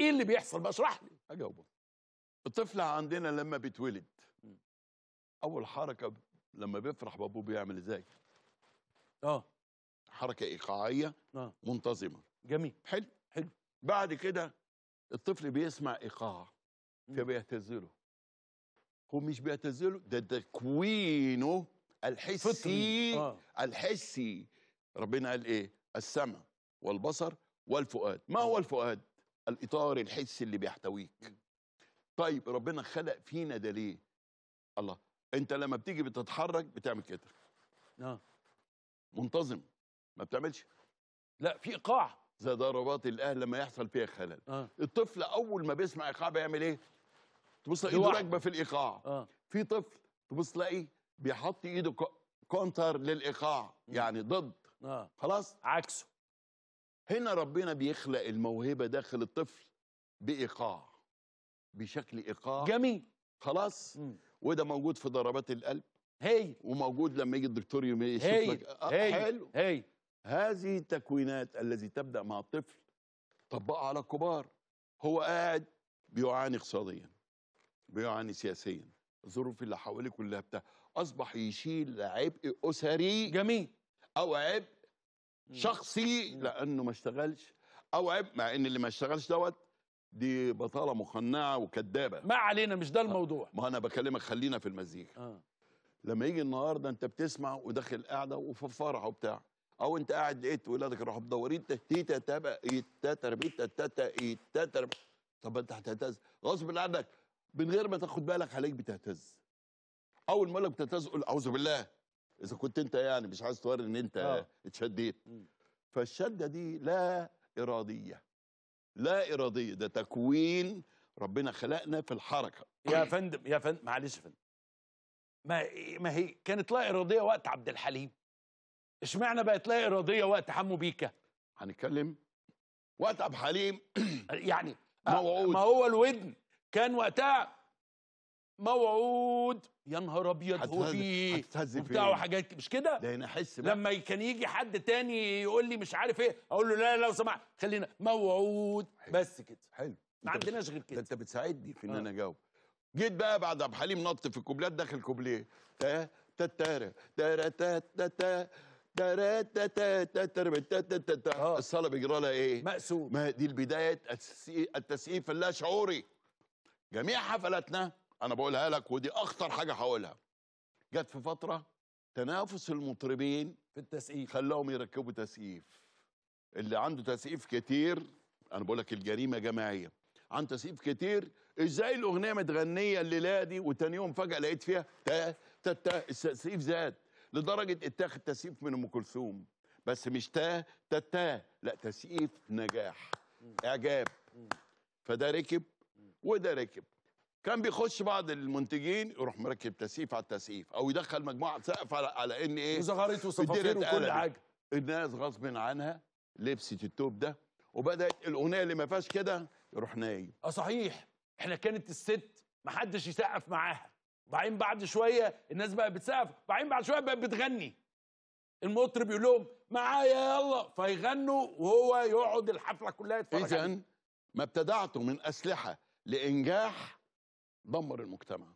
ايه اللي بيحصل بقى اشرح لي اجاوبه الطفل عندنا لما بيتولد اول حركه لما بيفرح بابوه بيعمل ازاي اه حركه ايقاعيه آه. منتظمه جميل حلو حلو بعد كده الطفل بيسمع ايقاع له هو مش له ده تكوينه الحسي فطري. آه. الحسي ربنا قال ايه السمع والبصر والفؤاد ما هو آه. الفؤاد الاطار الحسي اللي بيحتويك طيب ربنا خلق فينا ده ليه الله انت لما بتيجي بتتحرك بتعمل كده اه منتظم ما بتعملش لا في ايقاع زي ضربات الاهل لما يحصل فيها خلل آه. الطفل اول ما بيسمع ايقاع بيعمل ايه تبص ايده راكبه في الايقاع آه. في طفل تبص تلاقي بيحط ايده كونتر للايقاع يعني ضد آه. خلاص عكسه هنا ربنا بيخلق الموهبه داخل الطفل بايقاع بشكل ايقاع جميل خلاص وده موجود في ضربات القلب هي وموجود لما يجي الدكتور يشوف لك آه، آه، هي حلو هي هذه التكوينات التي تبدا مع الطفل طبقها على الكبار هو قاعد بيعاني اقتصاديا بيعاني سياسيا الظروف اللي حواليه كلها بتاع اصبح يشيل عبء اسري جميل او عبء شخصي لانه ما اشتغلش او عيب مع ان اللي ما اشتغلش دوت دي بطاله مقنعه وكدابه ما علينا مش ده الموضوع ما انا بكلمك خلينا في المزيكا آه. لما يجي النهارده انت بتسمع وداخل قاعده وفي فرح وبتاع او انت قاعد لقيت ولادك راحوا مدورين تهتيتا تابا تتربيتا تتر طب انت هتهتز غصب عنك من غير ما تاخد بالك عليك بتهتز اول ما لك بتهتز قول اعوذ بالله اذا كنت انت يعني مش عايز توري ان انت آه. اتشديت فالشده دي لا اراديه لا اراديه ده تكوين ربنا خلقنا في الحركه يا فندم يا فندم معلش يا فندم ما إيه، ما هي كانت لا اراديه وقت عبد الحليم اشمعنى بقت لا اراديه وقت حمو بيكا هنتكلم وقت عبد الحليم يعني موعود ما هو الودن كان وقتها موعود يا نهار ابيض هو في وبتاع وحاجات مش كده ده احس بقى. لما كان يجي حد تاني يقول لي مش عارف ايه اقول له لا لو سمحت خلينا موعود حلو. بس كده حلو ما عندناش غير كده انت بتساعدني في ان انا اجاوب جيت بقى بعد عبد الحليم نط في الكوبلات داخل كوبليه تا تا تا تا تا تا تا الصلاه بيجرى لها ايه؟ مقسوم ما دي البدايه التسقيف اللاشعوري جميع حفلاتنا انا بقولها لك ودي اخطر حاجه هقولها جت في فتره تنافس المطربين في التسقيف خلاهم يركبوا تسقيف اللي عنده تسقيف كتير انا بقول لك الجريمه جماعيه عن تسقيف كتير ازاي الاغنيه متغنيه الليله دي وتاني يوم فجاه لقيت فيها تا تا تا التسقيف زاد لدرجه اتاخد تسقيف من ام كلثوم بس مش تا تا تا لا تسقيف نجاح اعجاب فده ركب وده ركب كان بيخش بعض المنتجين يروح مركب تسقيف على التسقيف او يدخل مجموعه سقف على, على ان ايه وزغاريت وصفافير وكل حاجه الناس غصب عنها لبست التوب ده وبدات الاغنيه اللي ما فيهاش كده يروح نايم اه صحيح احنا كانت الست ما حدش يسقف معاها وبعدين بعد شويه الناس بقى بتسقف وبعدين بعد شويه بقت بتغني المطرب يقول لهم معايا يلا فيغنوا وهو يقعد الحفله كلها يتفرج اذا ما ابتدعتوا من اسلحه لانجاح دمر المجتمع